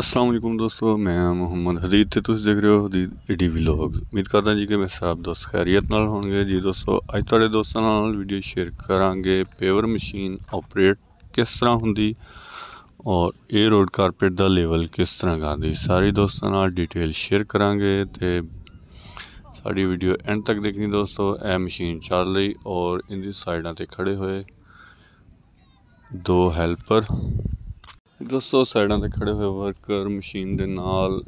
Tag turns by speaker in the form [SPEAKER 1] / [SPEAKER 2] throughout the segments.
[SPEAKER 1] ਅਸਲਾਮ ਵਾਲੇਕੁਮ ਦੋਸਤੋ ਮੈਂ ਮੁਹੰਮਦ ਹਦੀਦ ਤੇ ਤੁਸੀਂ ਦੇਖ ਰਹੇ ਹੋ ਹਦੀਦ ਏਡੀ ਵਲੌਗ ਉਮੀਦ ਕਰਦਾ ਜੀ ਕਿ ਮੈਂ ਸਭ ਦੋਸਤ ਖੈਰੀਅਤ ਨਾਲ ਹੋਣਗੇ ਜੀ ਦੋਸਤੋ ਅੱਜ ਤੁਹਾਡੇ ਦੋਸਤਾਂ ਨਾਲ ਵੀਡੀਓ ਸ਼ੇਅਰ ਕਰਾਂਗੇ ਪੇਵਰ ਮਸ਼ੀਨ ਆਪਰੇਟ ਕਿਸ ਤਰ੍ਹਾਂ ਹੁੰਦੀ ਔਰ ਇਹ ਰੋਡ ਕਾਰਪੇਟ ਦਾ ਲੈਵਲ ਕਿਸ ਤਰ੍ਹਾਂ ਕਰਦੀ ਸਾਰੇ ਦੋਸਤਾਂ ਨਾਲ ਡਿਟੇਲ ਸ਼ੇਅਰ ਕਰਾਂਗੇ ਤੇ ਸਾਡੀ ਵੀਡੀਓ ਐਂਡ ਤੱਕ ਦੇਖਣੀ ਦੋਸਤੋ ਇਹ ਮਸ਼ੀਨ ਚੱਲ ਰਹੀ ਔਰ ਇਹਦੀ ਸਾਈਡਾਂ ਤੇ ਖੜੇ ਹੋਏ ਦੋ ਹੈਲਪਰ ਦੋਸਤੋ ਸਾਈਡਾਂ ਤੇ ਖੜੇ ਹੋਏ ਵਰਕਰ ਮਸ਼ੀਨ ਦੇ ਨਾਲ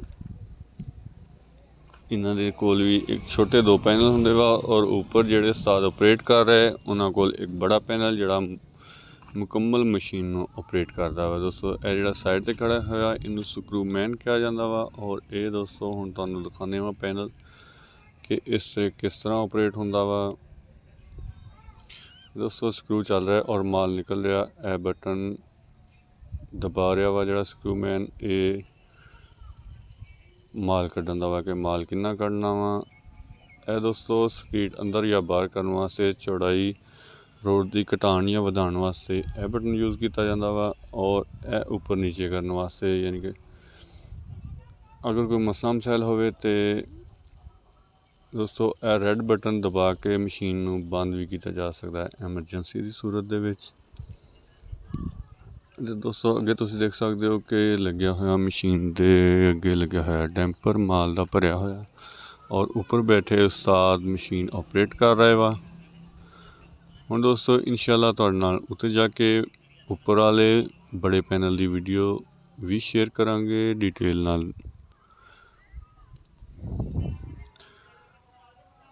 [SPEAKER 1] ਇਹਨਾਂ ਦੇ ਕੋਲ ਵੀ ਇੱਕ ਛੋਟੇ ਦੋ ਪੈਨਲ ਹੁੰਦੇ ਵਾ ਔਰ ਉੱਪਰ ਜਿਹੜੇ ਉਸਤਾਦ ਆਪਰੇਟ ਕਰ ਰਹੇ ਉਹਨਾਂ ਕੋਲ ਇੱਕ ਬੜਾ ਪੈਨਲ ਜਿਹੜਾ ਮੁਕੰਮਲ ਮਸ਼ੀਨ ਨੂੰ ਆਪਰੇਟ ਕਰਦਾ ਵਾ ਦੋਸਤੋ ਇਹ ਜਿਹੜਾ ਸਾਈਡ ਤੇ ਖੜਾ ਹੋਇਆ ਇਹਨੂੰ ਸਕਰੂ ਮੈਨ ਕਿਹਾ ਜਾਂਦਾ ਵਾ ਔਰ ਇਹ ਦੋਸਤੋ ਹੁਣ ਤੁਹਾਨੂੰ ਦਿਖਾਣੇ ਆ ਪੈਨਲ ਕਿ ਇਸ ਤੇ ਕਿਸ ਤਰ੍ਹਾਂ ਆਪਰੇਟ ਹੁੰਦਾ ਵਾ ਦੋਸਤੋ ਸਕਰੂ ਚੱਲ ਰਿਹਾ ਔਰ ਮਾਲ ਨਿਕਲ ਰਿਹਾ ਇਹ ਬਟਨ ਦਬਾ ਰਿਹਾ ਵਾ ਜਿਹੜਾ ਮੈਨ ਇਹ ਮਾਲ ਕੱਢਣ ਦਾ ਵਾ ਕਿ ਮਾਲ ਕਿੰਨਾ ਕੱਢਣਾ ਵਾ ਇਹ ਦੋਸਤੋ ਸਕੀਟ ਅੰਦਰ ਜਾਂ ਬਾਹਰ ਕਰਨ ਵਾਸਤੇ ਚੌੜਾਈ ਰੋਡ ਦੀ ਘਟਾਉਣ ਜਾਂ ਵਧਾਉਣ ਵਾਸਤੇ ਇਹ ਬਟਨ ਯੂਜ਼ ਕੀਤਾ ਜਾਂਦਾ ਵਾ ਔਰ ਇਹ ਉੱਪਰ ਨੀਚੇ ਕਰਨ ਵਾਸਤੇ ਯਾਨੀ ਕਿ ਅਗਰ ਕੋਈ ਮਸਾਮ ਸੈਲ ਹੋਵੇ ਤੇ ਦੋਸਤੋ ਇਹ ਰੈੱਡ ਬਟਨ ਦਬਾ ਕੇ ਮਸ਼ੀਨ ਨੂੰ ਬੰਦ ਵੀ ਕੀਤਾ ਜਾ ਸਕਦਾ ਹੈ ਐਮਰਜੈਂਸੀ ਦੀ ਸੂਰਤ ਦੇ ਵਿੱਚ ਤੇ ਦੋਸਤੋ ਅੱਗੇ ਤੁਸੀਂ ਦੇਖ ਸਕਦੇ ਹੋ ਕਿ ਲੱਗਿਆ ਹੋਇਆ ਮਸ਼ੀਨ ਦੇ ਅੱਗੇ ਲੱਗਿਆ ਹੋਇਆ ਡੈਂਪਰ ਮਾਲ ਦਾ ਭਰਿਆ ਹੋਇਆ ਔਰ ਉੱਪਰ ਬੈਠੇ ਉਸਤਾਦ ਮਸ਼ੀਨ ਆਪਰੇਟ ਕਰ ਰਹੇ ਵਾ ਹੁਣ ਦੋਸਤੋ ਇਨਸ਼ਾਅੱਲਾ ਤੁਹਾਡੇ ਨਾਲ ਉੱਤੇ ਜਾ ਕੇ ਉੱਪਰ ਵਾਲੇ ਬੜੇ ਪੈਨਲ ਦੀ ਵੀਡੀਓ ਵੀ ਸ਼ੇਅਰ ਕਰਾਂਗੇ ਡਿਟੇਲ ਨਾਲ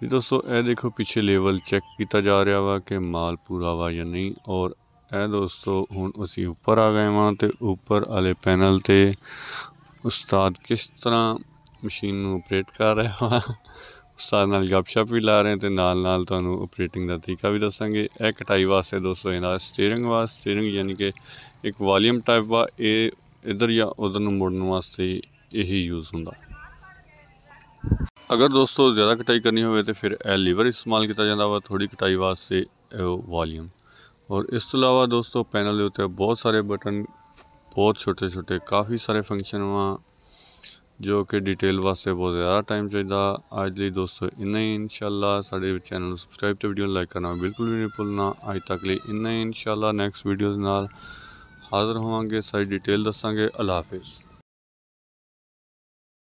[SPEAKER 1] ਜੀ ਦੋਸਤੋ ਇਹ ਦੇਖੋ ਪਿੱਛੇ ਲੈਵਲ ਚੈੱਕ ਕੀਤਾ ਜਾ ਰਿਹਾ ਵਾ ਕਿ ਮਾਲ ਪੂਰਾ ਵਾ ਜਾਂ ਨਹੀਂ ਔਰ ਇਹ ਦੋਸਤੋ ਹੁਣ ਅਸੀਂ ਉੱਪਰ ਆ ਗਏ ਹਾਂ ਤੇ ਉੱਪਰ ਵਾਲੇ ਪੈਨਲ ਤੇ ਉਸਤਾਦ ਕਿਸ ਤਰ੍ਹਾਂ ਮਸ਼ੀਨ ਨੂੰ ਆਪਰੇਟ ਕਰ ਰਿਹਾ ਹੈ ਉਸਤਾਦ ਨਾਲ ਗੱਪਸ਼ਪ ਵੀ ਲਾ ਰਹੇ ਤੇ ਨਾਲ ਨਾਲ ਤੁਹਾਨੂੰ ਆਪਰੇਟਿੰਗ ਦਾ ਤਰੀਕਾ ਵੀ ਦੱਸਾਂਗੇ ਇਹ ਕਟਾਈ ਵਾਸਤੇ ਦੋਸਤੋ ਇਹਦਾ ਸਟੀਅਰਿੰਗ ਵਾਸਤੇ ਸਟੀਅਰਿੰਗ ਯਾਨੀ ਕਿ ਇੱਕ ਵਾਲੀਅਮ ਟਾਈਪ ਵਾ ਇਹ ਇਧਰ ਜਾਂ ਉਧਰ ਨੂੰ ਮੋੜਨ ਵਾਸਤੇ ਇਹੀ ਯੂਜ਼ ਹੁੰਦਾ ਅਗਰ ਦੋਸਤੋ ਜ਼ਿਆਦਾ ਕਟਾਈ ਕਰਨੀ ਹੋਵੇ ਤੇ ਫਿਰ ਇਹ ਲੀਵਰ ਇਸਤੇਮਾਲ ਕੀਤਾ ਜਾਂਦਾ ਵਾ ਥੋੜੀ ਕਟਾਈ ਵਾਸਤੇ ਵਾਲੀਅਮ ਔਰ ਇਸ ਤੋਂ ਇਲਾਵਾ ਦੋਸਤੋ ਪੈਨਲ ਦੇ ਉੱਤੇ ਬਹੁਤ ਸਾਰੇ ਬਟਨ ਬਹੁਤ ਛੋਟੇ ਛੋਟੇ ਕਾਫੀ ਸਾਰੇ ਫੰਕਸ਼ਨ ਵਾ ਜੋ ਕਿ ਡਿਟੇਲ ਵਾਸਤੇ ਬਹੁਤ ਜ਼ਿਆਦਾ ਟਾਈਮ ਚਾਹੀਦਾ ਅੱਜ ਲਈ ਦੋਸਤੋ ਇੰਨਾ ਹੀ ਇਨਸ਼ਾਅੱਲਾ ਸਾਡੇ ਚੈਨਲ ਨੂੰ ਸਬਸਕ੍ਰਾਈਬ ਤੇ ਵੀਡੀਓ ਨੂੰ ਲਾਈਕ ਕਰਨਾ ਬਿਲਕੁਲ ਵੀ ਨਹੀਂ ਭੁੱਲਣਾ ਅੱਜ ਤੱਕ ਲਈ ਇੰਨਾ ਹੀ ਇਨਸ਼ਾਅੱਲਾ ਨੈਕਸਟ ਵੀਡੀਓ ਦੇ ਨਾਲ ਹਾਜ਼ਰ ਹੋਵਾਂਗੇ ਸਾਰੀ ਡਿਟੇਲ ਦੱਸਾਂਗੇ ਹਾਫਿਜ਼